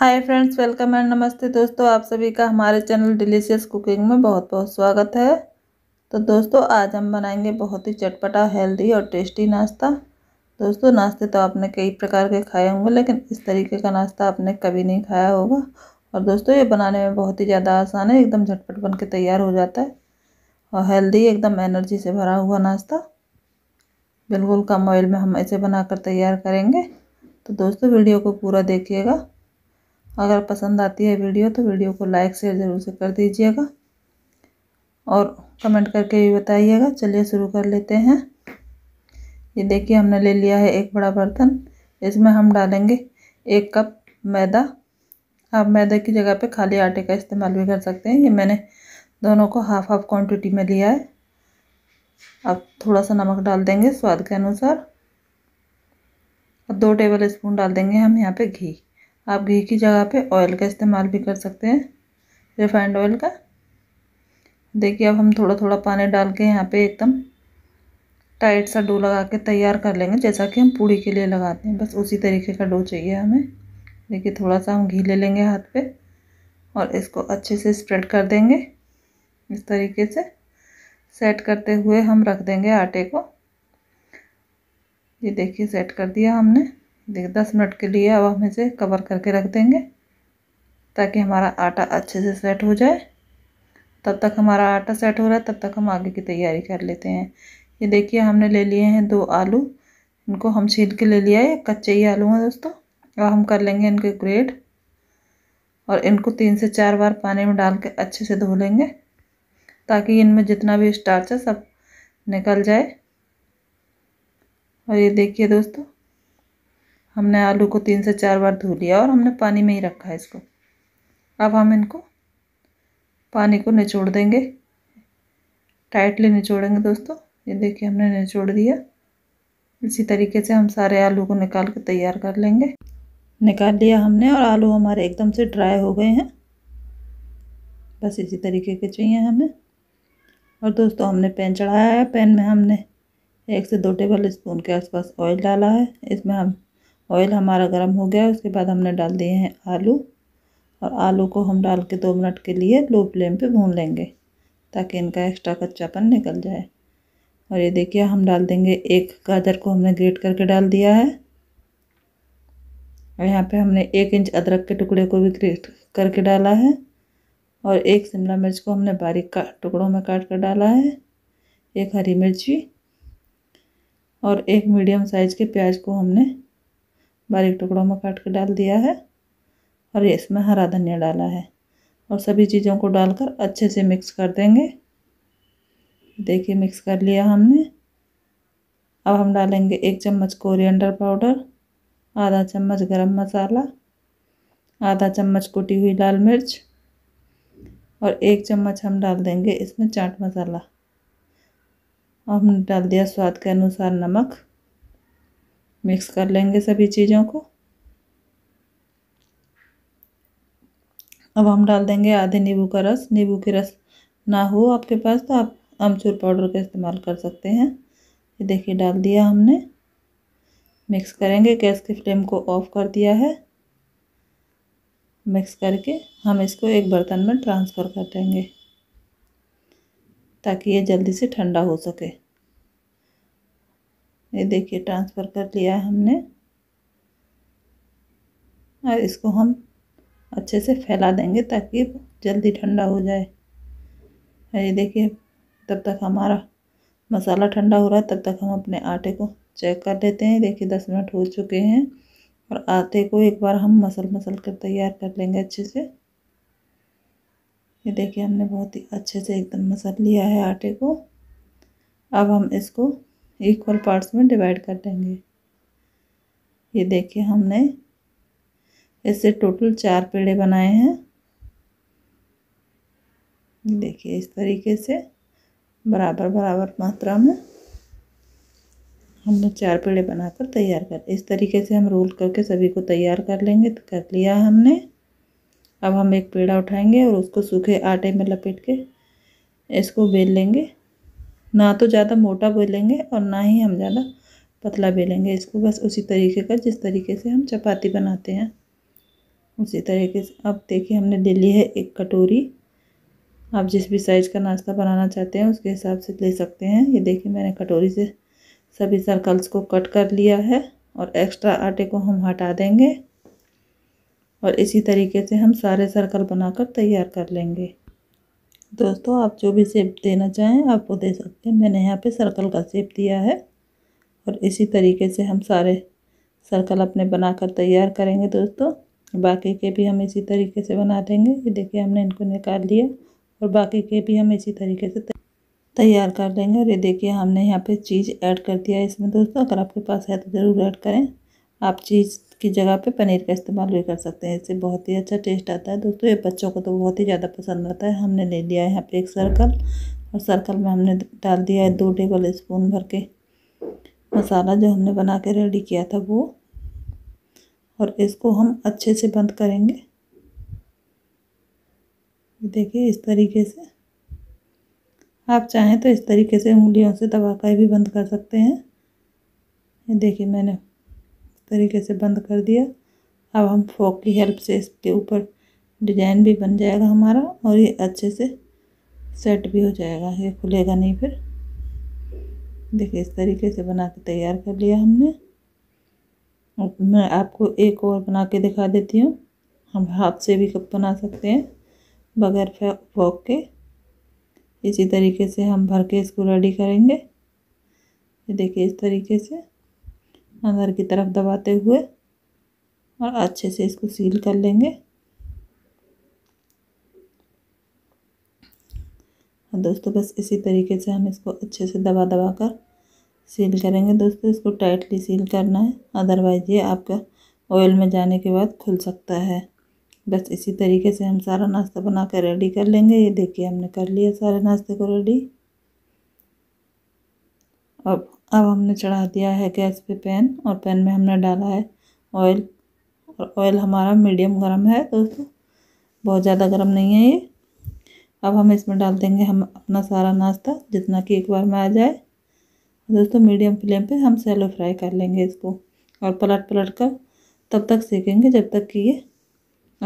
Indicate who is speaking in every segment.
Speaker 1: hi friends welcome and नमस्ते दोस्तों आप सभी का हमारे चैनल डिलीशियस कुकिंग में बहुत बहुत स्वागत है तो दोस्तों आज हम बनाएंगे बहुत ही चटपटा हेल्दी और टेस्टी नाश्ता दोस्तों नाश्ते तो आपने कई प्रकार के खाए होंगे लेकिन इस तरीके का नाश्ता आपने कभी नहीं खाया होगा और दोस्तों ये बनाने में बहुत ही ज़्यादा आसान है एकदम झटपट बन के तैयार हो जाता है और हेल्दी एकदम एनर्जी से भरा हुआ नाश्ता बिल्कुल कम ऑयल में हम ऐसे बनाकर तैयार करेंगे तो दोस्तों वीडियो को पूरा देखिएगा अगर पसंद आती है वीडियो तो वीडियो को लाइक शेयर ज़रूर से कर दीजिएगा और कमेंट करके भी बताइएगा चलिए शुरू कर लेते हैं ये देखिए हमने ले लिया है एक बड़ा बर्तन इसमें हम डालेंगे एक कप मैदा आप मैदा की जगह पे खाली आटे का इस्तेमाल भी कर सकते हैं ये मैंने दोनों को हाफ हाफ क्वांटिटी में लिया है अब थोड़ा सा नमक डाल देंगे स्वाद के अनुसार और दो टेबल स्पून डाल देंगे हम यहाँ पे घी आप घी की जगह पे ऑयल का इस्तेमाल भी कर सकते हैं रिफाइंड ऑयल का देखिए अब हम थोड़ा थोड़ा पानी डाल के यहाँ पे एकदम टाइट सा डो लगा के तैयार कर लेंगे जैसा कि हम पूड़ी के लिए लगाते हैं बस उसी तरीके का डो चाहिए हमें देखिए थोड़ा सा हम घी ले लेंगे हाथ पे और इसको अच्छे से स्प्रेड कर देंगे इस तरीके से सेट करते हुए हम रख देंगे आटे को ये देखिए सेट कर दिया हमने देख दस मिनट के लिए अब हम इसे कवर करके रख देंगे ताकि हमारा आटा अच्छे से सेट हो जाए तब तक हमारा आटा सेट हो रहा है तब तक हम आगे की तैयारी कर लेते हैं ये देखिए हमने ले लिए हैं दो आलू इनको हम छील के ले लिया है कच्चे ही आलू हैं दोस्तों अब हम कर लेंगे इनके ग्रेड और इनको तीन से चार बार पानी में डाल के अच्छे से धो लेंगे ताकि इनमें जितना भी स्टार्च है सब निकल जाए और ये देखिए दोस्तों हमने आलू को तीन से चार बार धो लिया और हमने पानी में ही रखा है इसको अब हम इनको पानी को निचोड़ देंगे टाइटली निचोड़ेंगे दोस्तों ये देखिए हमने निचोड़ दिया इसी तरीके से हम सारे आलू को निकाल के तैयार कर लेंगे निकाल लिया हमने और आलू हमारे एकदम से ड्राई हो गए हैं बस इसी तरीके के चाहिए हमें और दोस्तों हमने पैन चढ़ाया है पैन में हमने एक से दो टेबल स्पून के आसपास ऑयल डाला है इसमें हम ऑयल हमारा गर्म हो गया उसके बाद हमने डाल दिए हैं आलू और आलू को हम डाल के दो मिनट के लिए लो फ्लेम पे भून लेंगे ताकि इनका एक्स्ट्रा कच्चापन निकल जाए और ये देखिए हम डाल देंगे एक गाजर को हमने ग्रेट करके डाल दिया है और यहाँ पे हमने एक इंच अदरक के टुकड़े को भी ग्रेट करके डाला है और एक शिमला मिर्च को हमने बारीक का टुकड़ों में काट कर डाला है एक हरी मिर्ची और एक मीडियम साइज़ के प्याज को हमने बारीक टुकड़ों में काट के डाल दिया है और ये इसमें हरा धनिया डाला है और सभी चीज़ों को डालकर अच्छे से मिक्स कर देंगे देखिए मिक्स कर लिया हमने अब हम डालेंगे एक चम्मच कोरिएंडर पाउडर आधा चम्मच गरम मसाला आधा चम्मच कुटी हुई लाल मिर्च और एक चम्मच हम डाल देंगे इसमें चाट मसाला हमने डाल दिया स्वाद के अनुसार नमक मिक्स कर लेंगे सभी चीज़ों को अब हम डाल देंगे आधे नींबू का रस नींबू के रस ना हो आपके पास तो आप अमचूर पाउडर का इस्तेमाल कर सकते हैं ये देखिए डाल दिया हमने मिक्स करेंगे गैस की फ्लेम को ऑफ कर दिया है मिक्स करके हम इसको एक बर्तन में ट्रांसफ़र कर देंगे ताकि ये जल्दी से ठंडा हो सके ये देखिए ट्रांसफ़र कर लिया है हमने और इसको हम अच्छे से फैला देंगे ताकि जल्दी ठंडा हो जाए ये देखिए तब तक हमारा मसाला ठंडा हो रहा है तब तक हम अपने आटे को चेक कर लेते हैं देखिए दस मिनट हो चुके हैं और आटे को एक बार हम मसल मसल कर तैयार कर लेंगे अच्छे से ये देखिए हमने बहुत ही अच्छे से एकदम मसल लिया है आटे को अब हम इसको इक्वल पार्ट्स में डिवाइड कर देंगे ये देखिए हमने ऐसे टोटल चार पेड़े बनाए हैं देखिए इस तरीके से बराबर बराबर मात्रा में हमने चार पेड़े बनाकर तैयार कर इस तरीके से हम रोल करके सभी को तैयार कर लेंगे तो कर लिया हमने अब हम एक पेड़ा उठाएंगे और उसको सूखे आटे में लपेट के इसको बेल लेंगे ना तो ज़्यादा मोटा बेलेंगे और ना ही हम ज़्यादा पतला बेलेंगे इसको बस उसी तरीके का जिस तरीके से हम चपाती बनाते हैं उसी तरीके से अब देखिए हमने ले ली है एक कटोरी आप जिस भी साइज़ का नाश्ता बनाना चाहते हैं उसके हिसाब से ले सकते हैं ये देखिए मैंने कटोरी से सभी सर्कल्स को कट कर लिया है और एक्स्ट्रा आटे को हम हटा देंगे और इसी तरीके से हम सारे सर्कल बनाकर तैयार कर लेंगे दोस्तों आप जो भी सेप देना चाहें आप वो दे सकते हैं मैंने यहाँ पे सर्कल का सेप दिया है और इसी तरीके से हम सारे सर्कल अपने बनाकर तैयार करेंगे दोस्तों बाकी के भी हम इसी तरीके से बना देंगे ये देखिए हमने इनको निकाल लिया और बाकी के भी हम इसी तरीके से तैयार कर लेंगे और ये देखिए हमने यहाँ पे चीज़ ऐड कर दिया है इसमें दोस्तों अगर आपके पास है तो ज़रूर ऐड करें आप चीज़ की जगह पे पनीर का इस्तेमाल भी कर सकते हैं इससे बहुत ही अच्छा टेस्ट आता है दोस्तों ये बच्चों को तो बहुत ही ज़्यादा पसंद आता है हमने ले लिया है यहाँ पे एक सर्कल और सर्कल में हमने डाल दिया है दो टेबल स्पून भर के मसाला जो हमने बना के रेडी किया था वो और इसको हम अच्छे से बंद करेंगे देखिए इस तरीके से आप चाहें तो इस तरीके से उंगलियों से दबा कर भी बंद कर सकते हैं ये देखिए मैंने तरीके से बंद कर दिया अब हम फॉक की हेल्प से इसके ऊपर डिजाइन भी बन जाएगा हमारा और ये अच्छे से सेट भी हो जाएगा ये खुलेगा नहीं फिर देखिए इस तरीके से बना के तैयार कर लिया हमने मैं आपको एक और बना के दिखा देती हूँ हम हाथ से भी कप बना सकते हैं बगैर फोक के इसी तरीके से हम भर के इसको रेडी करेंगे ये देखिए इस तरीके से अंदर की तरफ दबाते हुए और अच्छे से इसको सील कर लेंगे दोस्तों बस इसी तरीके से हम इसको अच्छे से दबा दबा कर सील करेंगे दोस्तों इसको टाइटली सील करना है अदरवाइज़ ये आपका ऑयल में जाने के बाद खुल सकता है बस इसी तरीके से हम सारा नाश्ता बना कर रेडी कर लेंगे ये देखिए हमने कर लिया सारे नाश्ते को रेडी अब अब हमने चढ़ा दिया है गैस पे पैन और पैन में हमने डाला है ऑयल और ऑयल हमारा मीडियम गर्म है दोस्तों बहुत ज़्यादा गर्म नहीं है ये अब हम इसमें डाल देंगे हम अपना सारा नाश्ता जितना कि एक बार में आ जाए दोस्तों मीडियम फ्लेम पे हम सैलो फ्राई कर लेंगे इसको और पलट पलट कर तब तक सेकेंगे जब तक कि ये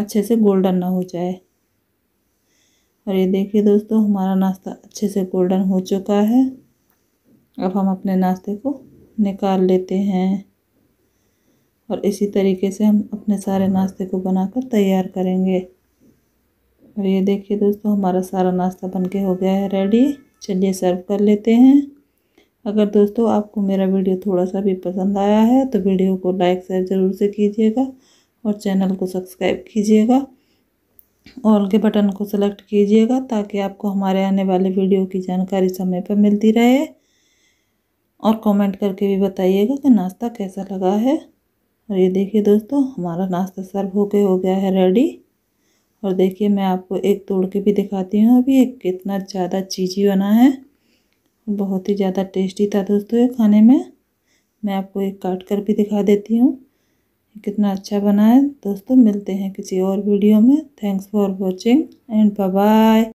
Speaker 1: अच्छे से गोल्डन ना हो जाए और ये देखिए दोस्तों हमारा नाश्ता अच्छे से गोल्डन हो चुका है अब हम अपने नाश्ते को निकाल लेते हैं और इसी तरीके से हम अपने सारे नाश्ते को बनाकर तैयार करेंगे और ये देखिए दोस्तों हमारा सारा नाश्ता बनके हो गया है रेडी चलिए सर्व कर लेते हैं अगर दोस्तों आपको मेरा वीडियो थोड़ा सा भी पसंद आया है तो वीडियो को लाइक शेयर ज़रूर से कीजिएगा और चैनल को सब्सक्राइब कीजिएगा ऑल के बटन को सेलेक्ट कीजिएगा ताकि आपको हमारे आने वाले वीडियो की जानकारी समय पर मिलती रहे और कमेंट करके भी बताइएगा कि नाश्ता कैसा लगा है और ये देखिए दोस्तों हमारा नाश्ता सर्व होके हो गया है रेडी और देखिए मैं आपको एक तोड़ के भी दिखाती हूँ अभी एक कितना ज़्यादा चीज़ी बना है बहुत ही ज़्यादा टेस्टी था दोस्तों ये खाने में मैं आपको एक काट कर भी दिखा देती हूँ कितना अच्छा बना है दोस्तों मिलते हैं किसी और वीडियो में thanks for watching and bye